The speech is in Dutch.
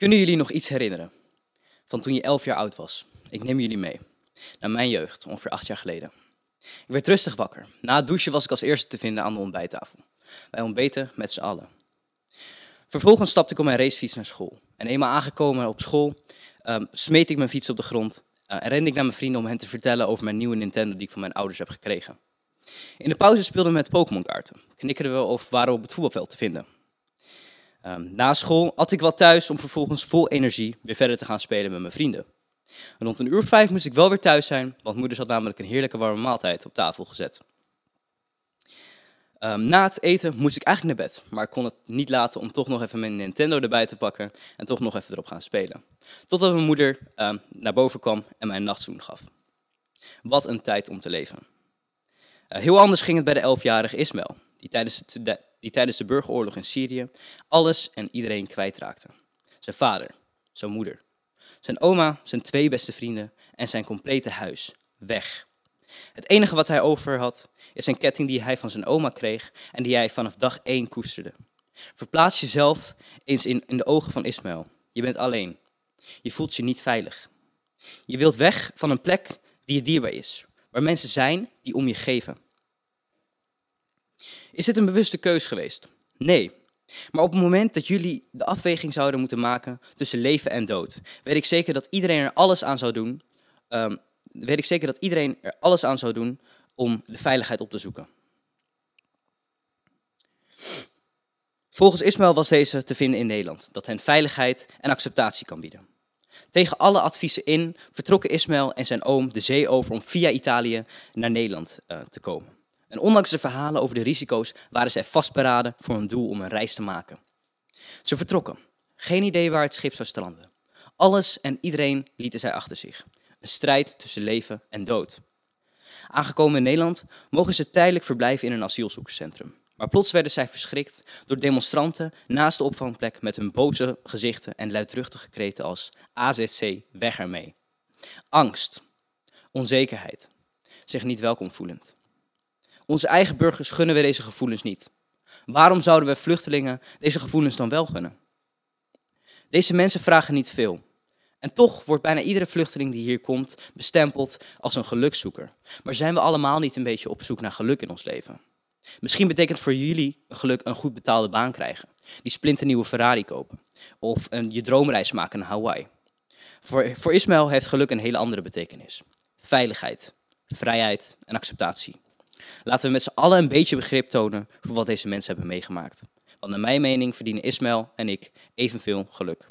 Kunnen jullie nog iets herinneren van toen je elf jaar oud was? Ik neem jullie mee naar mijn jeugd, ongeveer acht jaar geleden. Ik werd rustig wakker. Na het douchen was ik als eerste te vinden aan de ontbijttafel. Wij ontbeten met z'n allen. Vervolgens stapte ik op mijn racefiets naar school. En eenmaal aangekomen op school, um, smeet ik mijn fiets op de grond eh, en rende ik naar mijn vrienden om hen te vertellen over mijn nieuwe Nintendo die ik van mijn ouders heb gekregen. In de pauze speelden we met Pokémon-kaarten, knikkerden we of waren we op het voetbalveld te vinden. Ehm, na school at ik wat thuis om vervolgens vol energie weer verder te gaan spelen met mijn vrienden. rond een uur vijf moest ik wel weer thuis zijn, want moeder had namelijk een heerlijke warme maaltijd op tafel gezet. Ehm, na het eten moest ik eigenlijk naar bed, maar ik kon het niet laten om toch nog even mijn Nintendo erbij te pakken en toch nog even erop gaan spelen. Totdat mijn moeder ehm, naar boven kwam en mij een nachtzoen gaf. Wat een tijd om te leven. Eh, heel anders ging het bij de elfjarige Ismael die tijdens de die tijdens de burgeroorlog in Syrië alles en iedereen kwijtraakte. Zijn vader, zijn moeder, zijn oma, zijn twee beste vrienden en zijn complete huis, weg. Het enige wat hij over had, is een ketting die hij van zijn oma kreeg en die hij vanaf dag één koesterde. Verplaats jezelf eens in, in de ogen van Ismaël. Je bent alleen. Je voelt je niet veilig. Je wilt weg van een plek die je dierbaar is, waar mensen zijn die om je geven. Is dit een bewuste keus geweest? Nee. Maar op het moment dat jullie de afweging zouden moeten maken tussen leven en dood, weet ik zeker dat iedereen er alles aan zou doen. Ehm, weet ik zeker dat iedereen er alles aan zou doen om de veiligheid op te zoeken. Volgens Ismaël was deze te vinden in Nederland, dat hen veiligheid en acceptatie kan bieden. Tegen alle adviezen in vertrokken Ismaël en zijn oom de zee over om via Italië naar Nederland eh, te komen. En ondanks de verhalen over de risico's waren zij vastberaden voor hun doel om een reis te maken. Ze vertrokken. Geen idee waar het schip zou stranden. Alles en iedereen lieten zij achter zich. Een strijd tussen leven en dood. Aangekomen in Nederland mogen ze tijdelijk verblijven in een asielzoekerscentrum. Maar plots werden zij verschrikt door demonstranten naast de opvangplek met hun boze gezichten en luidruchtige kreten als AZC, weg ermee. Angst, onzekerheid, zich niet welkom voelend. Onze eigen burgers gunnen we deze gevoelens niet. Waarom zouden we vluchtelingen deze gevoelens dan wel gunnen? Deze mensen vragen niet veel. En toch wordt bijna iedere vluchteling die hier komt bestempeld als een gelukszoeker. Maar zijn we allemaal niet een beetje op zoek naar geluk in ons leven? Misschien betekent voor jullie geluk een goed betaalde baan krijgen, die splinternieuwe Ferrari kopen of een, je droomreis maken naar Hawaii. Voor, voor Ismaël heeft geluk een hele andere betekenis: veiligheid, vrijheid en acceptatie. Laten we met z'n allen een beetje begrip tonen voor wat deze mensen hebben meegemaakt. Want naar mijn mening verdienen Ismaël en ik evenveel geluk.